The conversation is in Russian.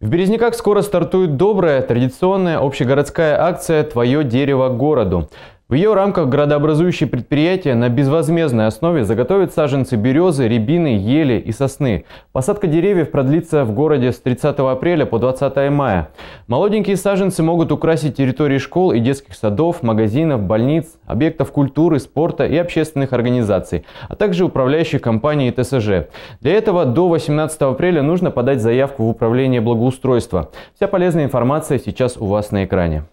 В Березняках скоро стартует добрая, традиционная общегородская акция «Твое дерево городу». В ее рамках градообразующие предприятия на безвозмездной основе заготовят саженцы березы, рябины, ели и сосны. Посадка деревьев продлится в городе с 30 апреля по 20 мая. Молоденькие саженцы могут украсить территории школ и детских садов, магазинов, больниц, объектов культуры, спорта и общественных организаций, а также управляющих компаний и ТСЖ. Для этого до 18 апреля нужно подать заявку в Управление благоустройства. Вся полезная информация сейчас у вас на экране.